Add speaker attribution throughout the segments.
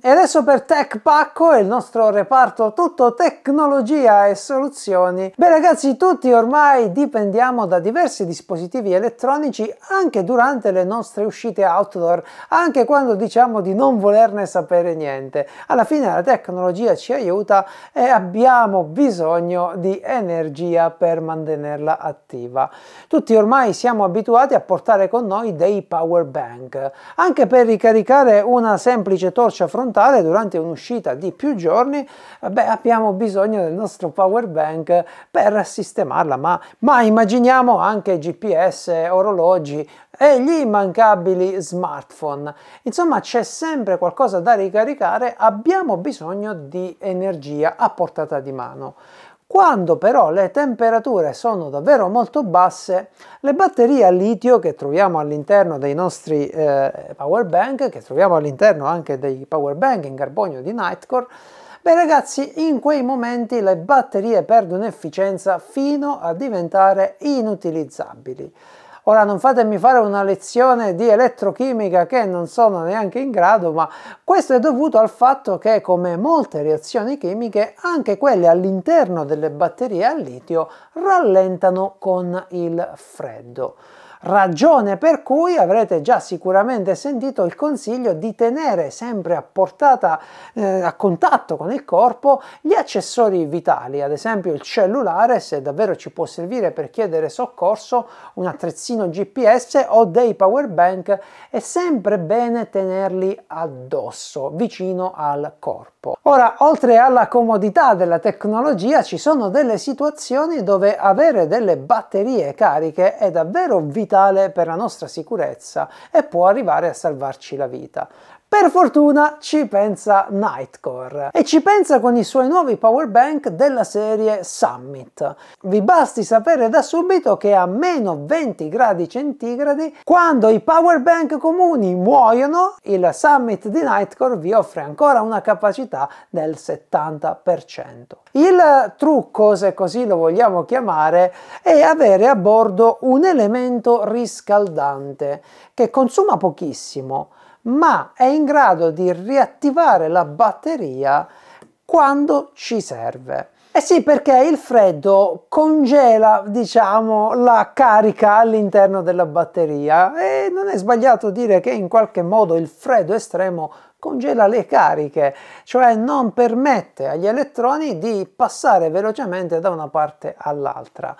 Speaker 1: E adesso per Tech Pacco, il nostro reparto tutto tecnologia e soluzioni. Beh ragazzi, tutti ormai dipendiamo da diversi dispositivi elettronici anche durante le nostre uscite outdoor, anche quando diciamo di non volerne sapere niente. Alla fine la tecnologia ci aiuta e abbiamo bisogno di energia per mantenerla attiva. Tutti ormai siamo abituati a portare con noi dei power bank, anche per ricaricare una semplice torcia frontale frontale durante un'uscita di più giorni, eh, beh, abbiamo bisogno del nostro power bank per sistemarla, ma, ma immaginiamo anche GPS, orologi, e gli immancabili smartphone. Insomma, c'è sempre qualcosa da ricaricare, abbiamo bisogno di energia a portata di mano. Quando però le temperature sono davvero molto basse, le batterie a litio che troviamo all'interno dei nostri eh, power bank, che troviamo all'interno anche dei power bank in carbonio di Nightcore, beh ragazzi, in quei momenti le batterie perdono efficienza fino a diventare inutilizzabili. Ora non fatemi fare una lezione di elettrochimica che non sono neanche in grado, ma questo è dovuto al fatto che come molte reazioni chimiche, anche quelle all'interno delle batterie al litio rallentano con il freddo ragione per cui avrete già sicuramente sentito il consiglio di tenere sempre a portata, eh, a contatto con il corpo, gli accessori vitali, ad esempio il cellulare, se davvero ci può servire per chiedere soccorso, un attrezzino GPS o dei power bank, è sempre bene tenerli addosso, vicino al corpo. Ora, oltre alla comodità della tecnologia, ci sono delle situazioni dove avere delle batterie cariche è davvero vitale vitale per la nostra sicurezza e può arrivare a salvarci la vita. Per fortuna ci pensa Nightcore e ci pensa con i suoi nuovi power bank della serie Summit. Vi basti sapere da subito che a meno 20 gradi centigradi, quando i power bank comuni muoiono, il Summit di Nightcore vi offre ancora una capacità del 70%. Il trucco, se così lo vogliamo chiamare, è avere a bordo un elemento riscaldante che consuma pochissimo ma è in grado di riattivare la batteria quando ci serve. Eh sì, perché il freddo congela, diciamo, la carica all'interno della batteria e non è sbagliato dire che in qualche modo il freddo estremo congela le cariche, cioè non permette agli elettroni di passare velocemente da una parte all'altra.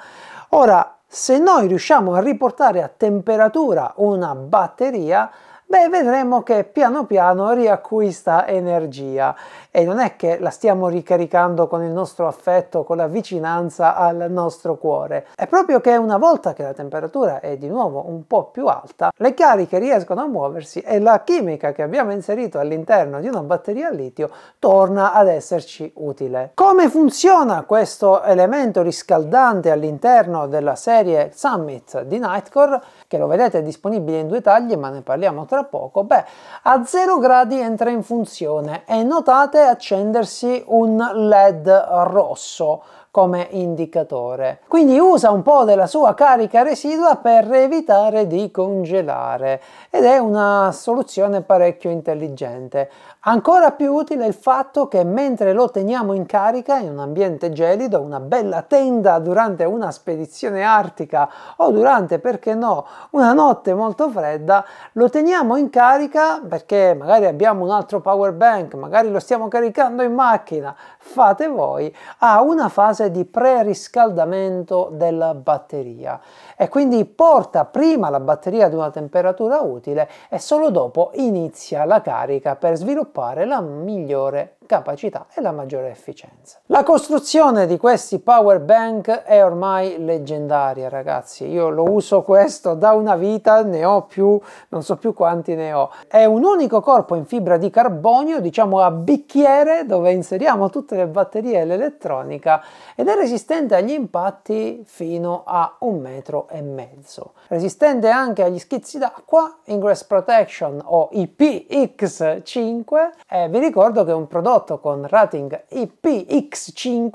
Speaker 1: Ora, se noi riusciamo a riportare a temperatura una batteria, beh vedremo che piano piano riacquista energia e non è che la stiamo ricaricando con il nostro affetto, con la vicinanza al nostro cuore, è proprio che una volta che la temperatura è di nuovo un po' più alta, le cariche riescono a muoversi e la chimica che abbiamo inserito all'interno di una batteria a litio torna ad esserci utile. Come funziona questo elemento riscaldante all'interno della serie Summit di Nightcore, che lo vedete è disponibile in due tagli ma ne parliamo tra poco? Beh, a 0 gradi entra in funzione e notate accendersi un LED rosso come indicatore. Quindi usa un po' della sua carica residua per evitare di congelare ed è una soluzione parecchio intelligente. Ancora più utile è il fatto che mentre lo teniamo in carica in un ambiente gelido, una bella tenda durante una spedizione artica o durante, perché no, una notte molto fredda, lo teniamo in carica perché magari abbiamo un altro power bank, magari lo stiamo caricando in macchina, fate voi, ha una fase di preriscaldamento della batteria e quindi porta prima la batteria ad una temperatura utile e solo dopo inizia la carica per sviluppare sviluppare la migliore capacità e la maggiore efficienza. La costruzione di questi power bank è ormai leggendaria ragazzi, io lo uso questo da una vita, ne ho più, non so più quanti ne ho. È un unico corpo in fibra di carbonio, diciamo a bicchiere, dove inseriamo tutte le batterie e l'elettronica ed è resistente agli impatti fino a un metro e mezzo. Resistente anche agli schizzi d'acqua, ingress protection o IPX5 e eh, vi ricordo che è un prodotto prodotto con rating IPX5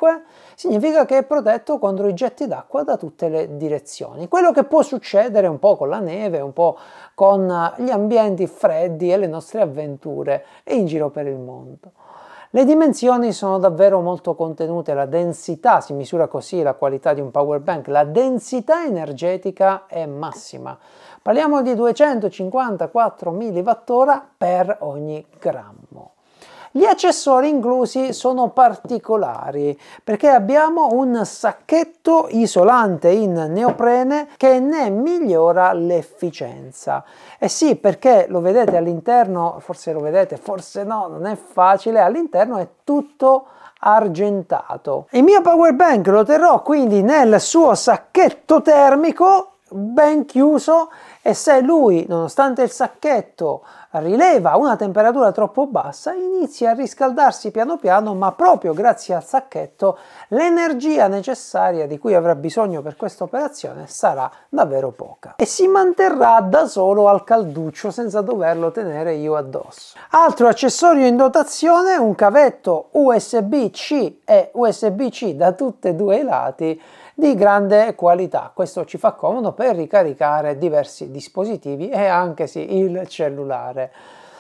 Speaker 1: significa che è protetto contro i getti d'acqua da tutte le direzioni. Quello che può succedere un po' con la neve, un po' con gli ambienti freddi e le nostre avventure in giro per il mondo. Le dimensioni sono davvero molto contenute, la densità, si misura così la qualità di un power bank, la densità energetica è massima. Parliamo di 254 mWh per ogni grammo. Gli accessori inclusi sono particolari perché abbiamo un sacchetto isolante in neoprene che ne migliora l'efficienza. E eh sì, perché lo vedete all'interno, forse lo vedete, forse no, non è facile, all'interno è tutto argentato. Il mio power bank lo terrò quindi nel suo sacchetto termico ben chiuso e se lui, nonostante il sacchetto, rileva una temperatura troppo bassa, inizia a riscaldarsi piano piano, ma proprio grazie al sacchetto l'energia necessaria di cui avrà bisogno per questa operazione sarà davvero poca e si manterrà da solo al calduccio senza doverlo tenere io addosso. Altro accessorio in dotazione, un cavetto USB-C e USB-C da tutti e due i lati di grande qualità. Questo ci fa comodo per ricaricare diversi dispositivi e anche sì, il cellulare.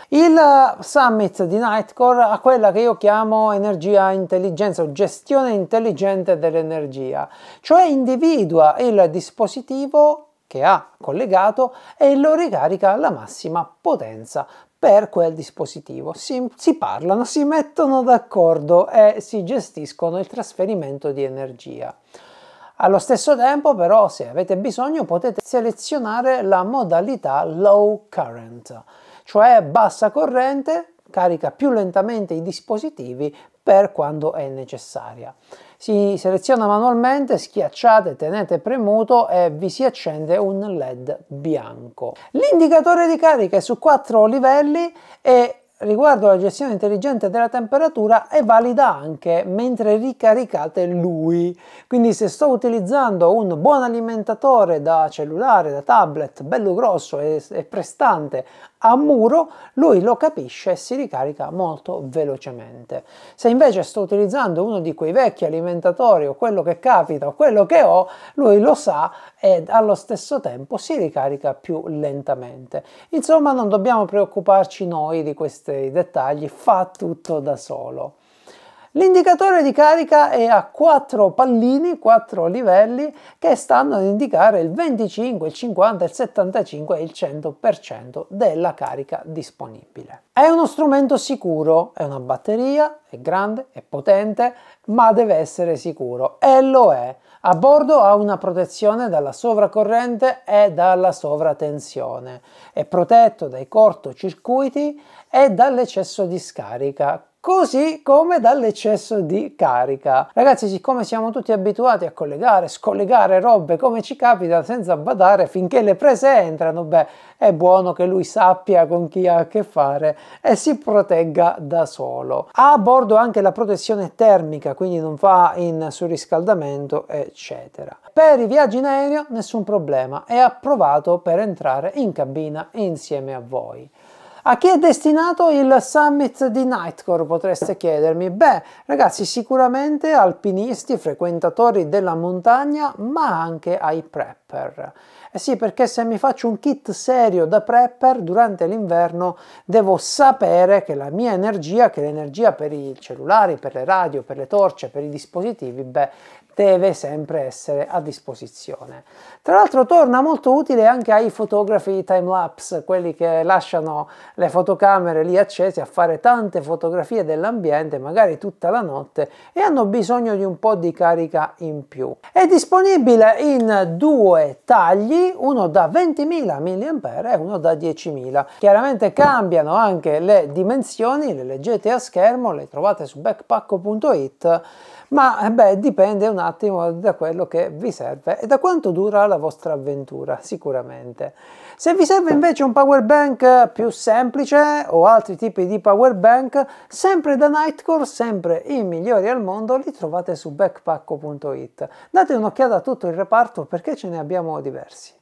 Speaker 1: Il summit di Nightcore ha quella che io chiamo energia intelligenza o gestione intelligente dell'energia, cioè individua il dispositivo che ha collegato e lo ricarica alla massima potenza per quel dispositivo. Si, si parlano, si mettono d'accordo e si gestiscono il trasferimento di energia. Allo stesso tempo però se avete bisogno potete selezionare la modalità low current, cioè bassa corrente carica più lentamente i dispositivi per quando è necessaria. Si seleziona manualmente, schiacciate, tenete premuto e vi si accende un LED bianco. L'indicatore di carica è su quattro livelli e riguardo alla gestione intelligente della temperatura è valida anche mentre ricaricate lui. Quindi se sto utilizzando un buon alimentatore da cellulare, da tablet, bello grosso e, e prestante a muro, lui lo capisce e si ricarica molto velocemente. Se invece sto utilizzando uno di quei vecchi alimentatori o quello che capita o quello che ho, lui lo sa e allo stesso tempo si ricarica più lentamente. Insomma, non dobbiamo preoccuparci noi di questi dettagli, fa tutto da solo. L'indicatore di carica è a 4 pallini, 4 livelli che stanno ad indicare il 25, il 50, il 75 e il 100% della carica disponibile. È uno strumento sicuro, è una batteria, è grande, è potente, ma deve essere sicuro e lo è. A bordo ha una protezione dalla sovracorrente e dalla sovratensione. È protetto dai cortocircuiti e dall'eccesso di scarica così come dall'eccesso di carica. Ragazzi, siccome siamo tutti abituati a collegare, scollegare robe come ci capita senza badare finché le prese entrano, beh, è buono che lui sappia con chi ha a che fare e si protegga da solo. Ha a bordo anche la protezione termica, quindi non va in surriscaldamento, eccetera. Per i viaggi in aereo nessun problema, è approvato per entrare in cabina insieme a voi. A chi è destinato il summit di Nightcore potreste chiedermi? Beh, ragazzi, sicuramente alpinisti, frequentatori della montagna, ma anche ai prepper. Eh sì, perché se mi faccio un kit serio da prepper durante l'inverno devo sapere che la mia energia, che l'energia per i cellulari, per le radio, per le torce, per i dispositivi, beh, deve sempre essere a disposizione. Tra l'altro torna molto utile anche ai fotografi time lapse, quelli che lasciano le fotocamere lì accese a fare tante fotografie dell'ambiente, magari tutta la notte e hanno bisogno di un po' di carica in più. È disponibile in due tagli uno da 20.000 mAh e uno da 10.000. Chiaramente cambiano anche le dimensioni, le leggete a schermo, le trovate su backpacko.it ma eh, beh, dipende un attimo da quello che vi serve e da quanto dura la vostra avventura, sicuramente. Se vi serve invece un power bank più semplice o altri tipi di power bank, sempre da Nightcore, sempre i migliori al mondo, li trovate su backpacko.it. Date un'occhiata a tutto il reparto perché ce ne abbiamo diversi.